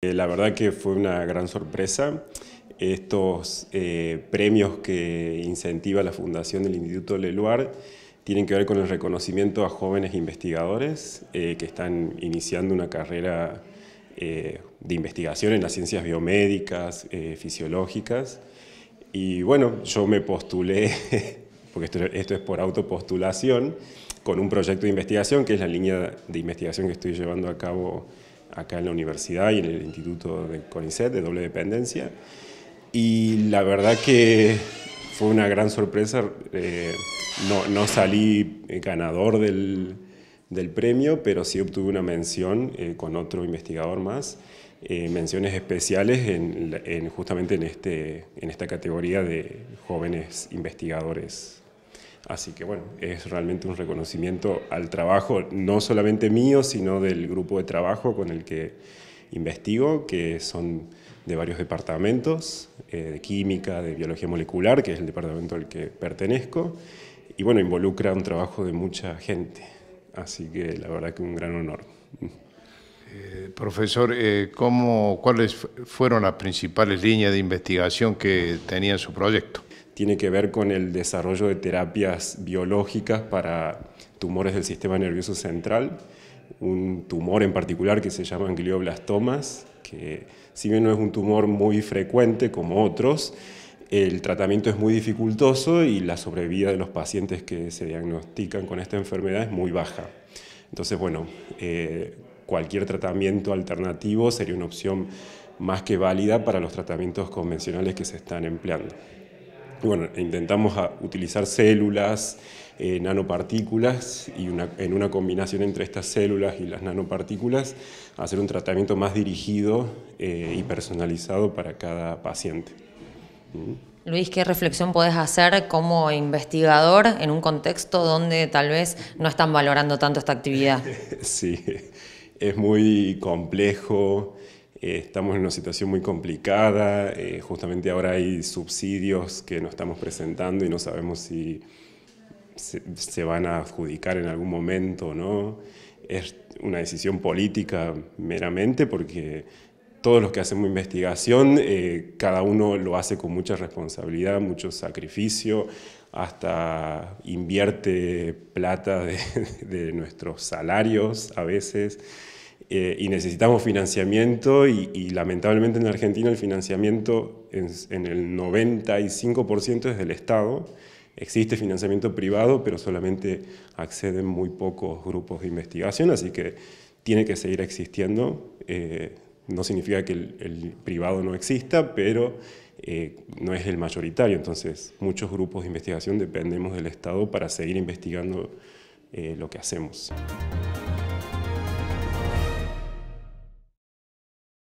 Eh, la verdad que fue una gran sorpresa. Estos eh, premios que incentiva la Fundación del Instituto Leluar tienen que ver con el reconocimiento a jóvenes investigadores eh, que están iniciando una carrera de investigación en las ciencias biomédicas, fisiológicas. Y bueno, yo me postulé, porque esto es por autopostulación, con un proyecto de investigación que es la línea de investigación que estoy llevando a cabo acá en la universidad y en el instituto de CONICET de doble dependencia. Y la verdad que fue una gran sorpresa. Eh, no, no, salí eh, ganador del, del, premio, pero sí obtuve una mención eh, con otro investigador más. menciones especiales en, en, justamente en, este, en esta categoría de jóvenes investigadores Así que bueno, es realmente un reconocimiento al trabajo, no solamente mío, sino del grupo de trabajo con el que investigo, que son de varios departamentos, eh, de química, de biología molecular, que es el departamento al que pertenezco, y bueno, involucra un trabajo de mucha gente. Así que la verdad que un gran honor. Eh, profesor, eh, ¿cuáles fueron las principales líneas de investigación que tenía en su proyecto? tiene que ver con el desarrollo de terapias biológicas para tumores del sistema nervioso central, un tumor en particular que se llama glioblastomas, que si bien no es un tumor muy frecuente como otros, el tratamiento es muy dificultoso y la sobrevida de los pacientes que se diagnostican con esta enfermedad es muy baja. Entonces, bueno, eh, cualquier tratamiento alternativo sería una opción más que válida para los tratamientos convencionales que se están empleando bueno, intentamos utilizar células, eh, nanopartículas y en una combinación entre estas células y las nanopartículas hacer un tratamiento más dirigido eh, y personalizado para cada paciente. ¿Mm? Luis, ¿qué reflexión podés hacer como investigador en un contexto donde tal vez no están valorando tanto esta actividad? Sí, es muy complejo, eh, estamos en una situación muy complicada, eh, justamente ahora hay subsidios que nos estamos presentando y no sabemos si se, van a adjudicar en algún momento o no. Es una decisión política meramente porque todos los que hacemos investigación, eh, cada uno lo hace con mucha responsabilidad, mucho sacrificio, hasta invierte plata de, de nuestros salarios a veces. Eh, y necesitamos financiamiento y, lamentablemente en Argentina el financiamiento en, el 95% es del Estado. Existe financiamiento privado, pero solamente acceden muy pocos grupos de investigación, así que tiene que seguir existiendo. Eh, no significa que el, privado no exista, pero eh, no es el mayoritario. Entonces, muchos grupos de investigación dependemos del Estado para seguir investigando lo que hacemos.